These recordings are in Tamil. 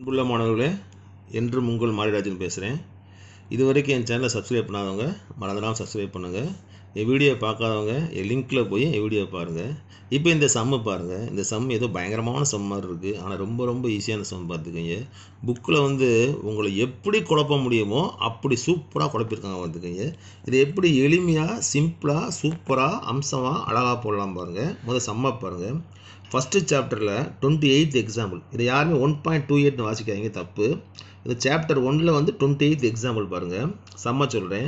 அன்புள்ள மாணவர்களே என்றும் உங்கள் மாரிராஜன் பேசுகிறேன் இது வரைக்கும் என் சேனலை சப்ஸ்கிரைப் பண்ணாதவங்க மறந்துடாமல் சப்ஸ்கிரைப் பண்ணுங்கள் என் வீடியோ பார்க்காதவங்க என் லிங்க்கில் போய் என் வீடியோ பாருங்கள் இப்போ இந்த சம்மை பாருங்கள் இந்த சம் ஏதோ பயங்கரமான சம் மாதிரி இருக்குது ஆனால் ரொம்ப ரொம்ப ஈஸியான சம் பார்த்துக்கோங்க புக்கில் வந்து உங்களை எப்படி குழப்ப முடியுமோ அப்படி சூப்பராக குழப்பிருக்காங்க பார்த்துக்கோங்க இது எப்படி எளிமையாக சிம்பிளாக சூப்பராக அம்சமாக அழகாக போடலாம் பாருங்கள் முதல் சம்மை பாருங்கள் ஃபஸ்ட்டு சாப்டரில் டுவெண்ட்டி எயித் எக்ஸாம்பிள் இதை யாருமே ஒன் பாயிண்ட் டூ எயிட்னு வாசிக்காதீங்க தப்பு இது சாப்டர் ஒனில் வந்து டுவெண்ட்டி எயித் எக்ஸாம்பிள் பாருங்கள் செம்ம சொல்கிறேன்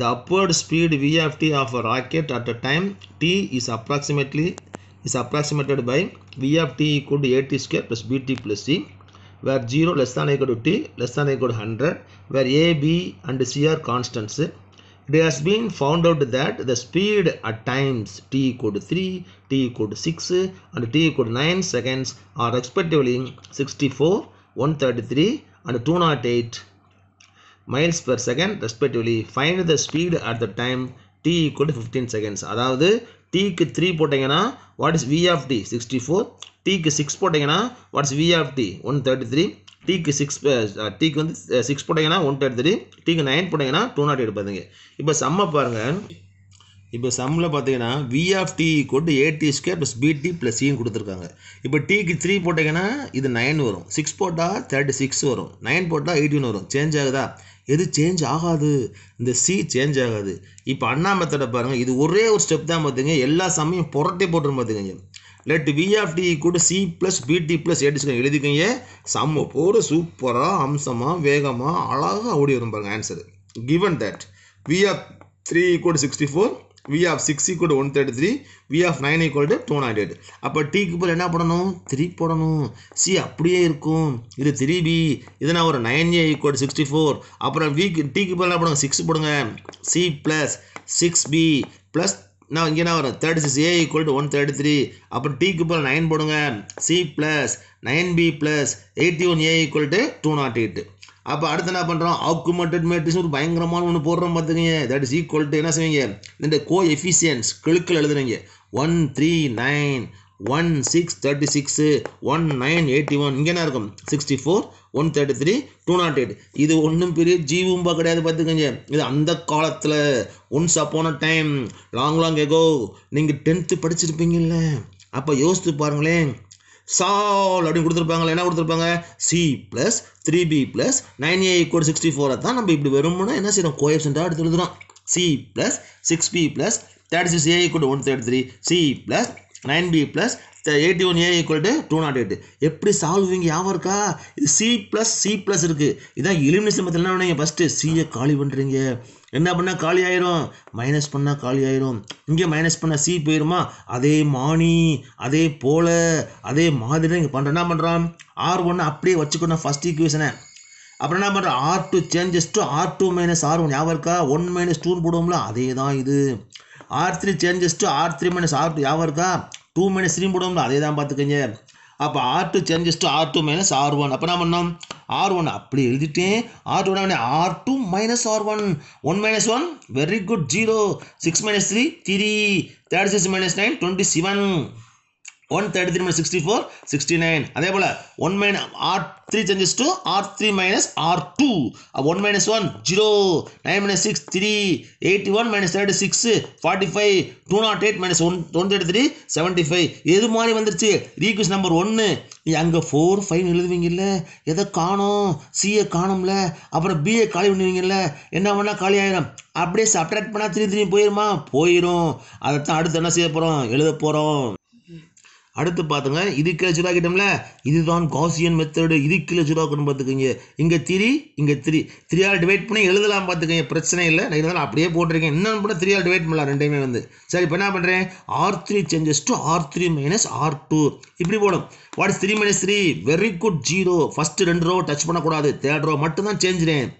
the upward speed V of T of a rocket at a time T is approximately is approximated by V of T equal to A T square plus B T plus C where 0 less than equal to t less than equal to 100 where a b and c are constants it has been found out that the speed at times t equal to 3 t equal to 6 and t equal to 9 seconds are respectively 64 133 and 208 miles per second respectively find the speed at the time t equal to 15 seconds அதாவது t க்கு 3 போட்டங்கனா what is v of t 64 t க்கு 6 போட்டங்கனா what is v of t 133 t க்கு 6 t க்கு 6 போட்டங்கனா 133 t க்கு 9 போட்டங்கனா 208 பாருங்க இப்போ சம்ம பாருங்க இப்போ சம்மில் பார்த்தீங்கன்னா வி ஆஃப் டி கொண்டு to A T square plus B T plus சின்னு கொடுத்துருக்காங்க இப்போ டிக்கு த்ரீ போட்டிங்கன்னா இது நைன் வரும் சிக்ஸ் போட்டால் தேர்ட்டி சிக்ஸ் வரும் நைன் போட்டால் எயிட்டின் வரும் சேஞ்ச் ஆகுதா எது சேஞ்ச் ஆகாது இந்த சி சேஞ்ச் ஆகாது இப்போ அண்ணா மெத்தடை பாருங்கள் இது ஒரே ஒரு ஸ்டெப் தான் பார்த்துங்க எல்லா சமயம் புரட்டே போட்டுரும் பார்த்துக்கங்க லெட் வி ஆஃப் டி கூட C plus B T plus square எழுதிக்கங்க சம்ம போட சூப்பராக அம்சமாக வேகமாக அழகாக ஓடி வரும் பாருங்கள் answer given that V of three கூட sixty four V of six equal to one thirty three V of to equal to two naught அப்போ என்ன போடணும் த்ரீ போடணும் சி அப்படியே இருக்கும் இது த்ரீ பி இது ஒரு nine A equal sixty four அப்புறம் விக்கு என்ன போடுங்க சிக்ஸ் போடுங்க C plus six B plus நான் இங்கே நான் வரும் thirty six A equal to one thirty three அப்புறம் டீக்கு பதில் நைன் போடுங்க C plus nine B plus eighty one A two eight அப்போ அடுத்து என்ன பண்ணுறோம் ஆக்குமெண்டட் மேட்ரிக்ஸ் ஒரு பயங்கரமான ஒன்று போடுறோம் பார்த்துக்கங்க தட் இஸ் ஈக்குவல் டு என்ன செய்வீங்க இந்த கோ எஃபிஷியன்ஸ் கிழக்கில் எழுதுறீங்க one three nine one six thirty six one nine eighty one இங்கே என்ன இருக்கும் sixty four one thirty three two naught eight இது ஒன்றும் பெரிய ஜீவும்பா கிடையாது பார்த்துக்கங்க இது அந்த காலத்தில் once upon a time long long ago நீங்கள் டென்த்து படிச்சிருப்பீங்கல்ல அப்போ யோசித்து பாருங்களேன் சால் அப்படின்னு கொடுத்துருப்பாங்க என்ன கொடுத்துருப்பாங்க C plus three B plus nine A equal sixty ஃபோரை தான் நம்ம இப்படி வெறும்னா என்ன செய்யறோம் கோஎப்சென்ட்டாக எடுத்து எழுதுறோம் C plus six B plus thirty six A equal one thirty three C plus nine B plus eighty one A equal to two naught eight எப்படி சால்வ் இங்கே யாவும் இருக்கா இது சி ப்ளஸ் சி ப்ளஸ் இருக்குது இதான் எலிமினேஷன் பற்றி என்ன பண்ணுங்க ஃபஸ்ட்டு சியை காலி பண்ணுறீங்க என்ன பண்ணால் காலி ஆயிரும் மைனஸ் பண்ணால் காலி ஆயிரும் இங்கே மைனஸ் பண்ணால் சி போயிருமா அதே மானி அதே போல அதே மாதிரி இங்கே பண்ணுறேன் என்ன பண்ணுறான் ஆர் ஒன்று அப்படியே வச்சுக்கணும் ஃபஸ்ட் ஈக்குவேஷனை அப்புறம் என்ன பண்ணுறேன் R two changes to R two minus R one யாவும் இருக்கா ஒன் மைனஸ் டூன்னு போடுவோம்ல அதே தான் இது R three changes to R three minus R two யாவும் இருக்கா டூ மைனஸ் த்ரீ போடுவோம்ல அதே தான் பார்த்துக்கங்க அப்போ R two changes to R two minus R one அப்போ நான் பண்ணோம் ஆர் ஒன் அப்படி எழுதிட்டேன் R two R two minus R one one minus one very good zero six minus three three third six minus nine twenty seven one thirty three minus sixty four sixty nine அதே போல் one minus R three changes to R three minus R two one minus one zero nine minus six three eighty one minus thirty six forty five two naught eight minus one one thirty three seventy five எது மாதிரி வந்துருச்சு ரீக்வஸ் நம்பர் ஒன்று நீ அங்கே ஃபோர் ஃபைவ் எழுதுவீங்கல்ல எதை காணும் சிஏ காணும்ல அப்புறம் பிஏ காலி பண்ணுவீங்கல்ல என்ன பண்ணால் காலி ஆயிரும் அப்படியே சப்ட்ராக்ட் பண்ணால் திரும்பி திரும்பி போயிடுமா போயிடும் அதைத்தான் அடுத்து என்ன செய்ய போகிறோம் எழுத போகிறோம் அடுத்து பார்த்துங்க இது கீழே சுடாக்கிட்டோம்ல இதுதான் காசியன் மெத்தடு இது கீழே சுடாக்கணும் பார்த்துக்கோங்க இங்கே திரி இங்கே த்ரீ த்ரீயால் டிவைட் பண்ணி எழுதலாம் பார்த்துக்கோங்க பிரச்சனை இல்லை நான் இருந்தாலும் அப்படியே போட்டிருக்கேன் இன்னும் த்ரீ த்ரீயால் டிவைட் பண்ணலாம் ரெண்டையுமே வந்து சரி இப்போ என்ன பண்ணுறேன் R three changes to R three minus R two இப்படி போடும் what is three minus three very good zero first ரெண்டு ரோ டச் பண்ணக்கூடாது தேர்ட் ரோ மட்டும்தான் சேஞ்சிடேன்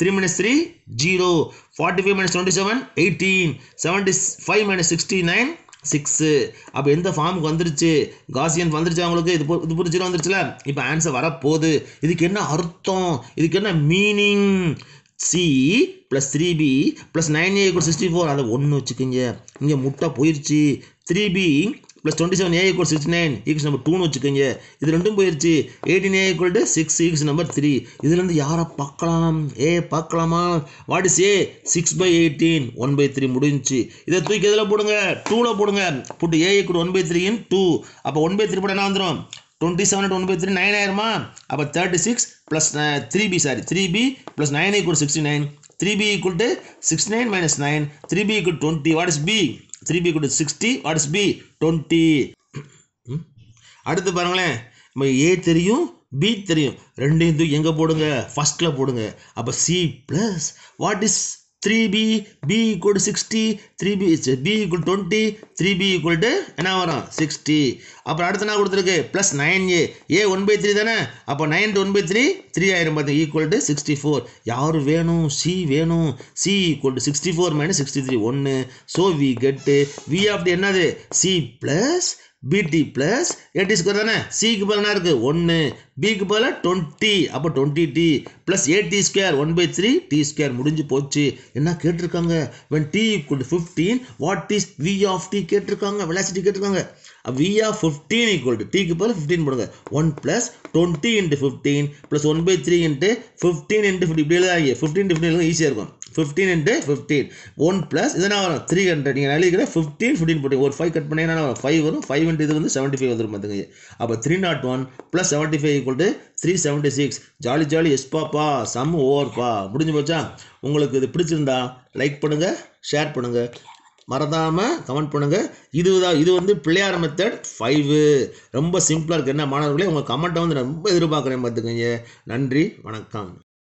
three minus three zero forty five minus twenty seven eighteen seventy five minus sixty nine six அப்போ எந்த ஃபார்முக்கு வந்துருச்சு காசியன் வந்துருச்சு அவங்களுக்கு இது இது புரிச்சுட்டு வந்துருச்சுல இப்போ ஆன்சர் வரப்போகுது இதுக்கு என்ன அர்த்தம் இதுக்கு என்ன meaning C plus three B plus nine A கூட சிக்ஸ்டி ஃபோர் அதை ஒன்று வச்சுக்கோங்க இங்கே முட்டை போயிடுச்சு three B plus twenty seven A equal sixty nine eq number டூன்னு வச்சுக்கோங்க இது ரெண்டும் போயிடுச்சு eighteen A equal to six eq number three இதுலேருந்து யாரை பார்க்கலாம் ஏ பார்க்கலாமா what is A six by eighteen one by three முடிஞ்சு இதை தூக்கி எதில் போடுங்க டூவில் போடுங்க put A equal one by three into அப்போ ஒன் பை த்ரீ போட என்ன வந்துடும் twenty seven one by three nine ஆயிருமா அப்போ thirty six plus three B sorry three B plus nine equal sixty nine three B equal to sixty nine minus nine three B equal twenty what is B three B good sixty what is B twenty அடுத்து பாருங்களேன் நம்ம ஏ தெரியும் பி தெரியும் ரெண்டையும் தூக்கி எங்கே போடுங்க ஃபஸ்ட்டில் போடுங்க அப்போ C plus what is 3b b equal to 60 3b b equal to 20 3b equal to என்ன வரும் 60 அப்புறம் அடுத்து என்ன கொடுத்துருக்கு plus nine A A one by three தானே அப்போ nine one by three three ஆயிரம் பார்த்து ஈக்குவல் டு சிக்ஸ்டி ஃபோர் யார் வேணும் சி வேணும் C equal to sixty four minus sixty three ஒன்று so V get V of என்னது சி ப்ளஸ் பிடி ப்ளஸ் எட்டு ஸ்கொயர் தானே சிக்கு பதில் என்ன இருக்குது ஒன்று பிக்கு பதில் 20 அப்போ twenty T plus eight T square one by three T square முடிஞ்சு போச்சு என்ன கேட்டிருக்காங்க when T to fifteen what is V of T கேட்டிருக்காங்க velocity கேட்டிருக்காங்க வி 15 ஃபிஃப்டீன் ஈக்குவல் டு டிக்கு 15 ஃபிஃப்டீன் போடுங்க one plus twenty 15 fifteen plus one by three 15 fifteen 15 fifty 15 எழுதாங்க ஃபிஃப்டீன் ஃபிஃப்டின் ஈஸியாக இருக்கும் fifteen into fifteen one plus இது வரும் த்ரீ ஹண்ட்ரட் நீங்கள் நினைக்கிற ஃபிஃப்டீன் ஃபிஃப்டின் போட்டு ஒரு ஃபைவ் கட் பண்ணீங்கன்னா ஃபைவ் வரும் ஃபைவ் இன்ட்டு இது வந்து செவன்ட்டி ஃபைவ் வந்துடும் பார்த்துங்க அப்போ three naught one plus seventy five equal three seventy six ஜாலி ஜாலி எஸ் பாப்பா சம் ஓவர்ப்பா முடிஞ்சு போச்சா உங்களுக்கு இது பிடிச்சிருந்தா லைக் பண்ணுங்கள் ஷேர் பண்ணுங்கள் மறந்தாமல் கமெண்ட் பண்ணுங்கள் இது தான் இது வந்து பிள்ளையார் மெத்தட் ஃபைவு ரொம்ப சிம்பிளாக இருக்குது என்ன மாணவர்களே உங்கள் கமெண்ட்டை வந்து ரொம்ப எதிர்பார்க்குறேன் பார்த்துக்கங்க நன்றி வணக்கம்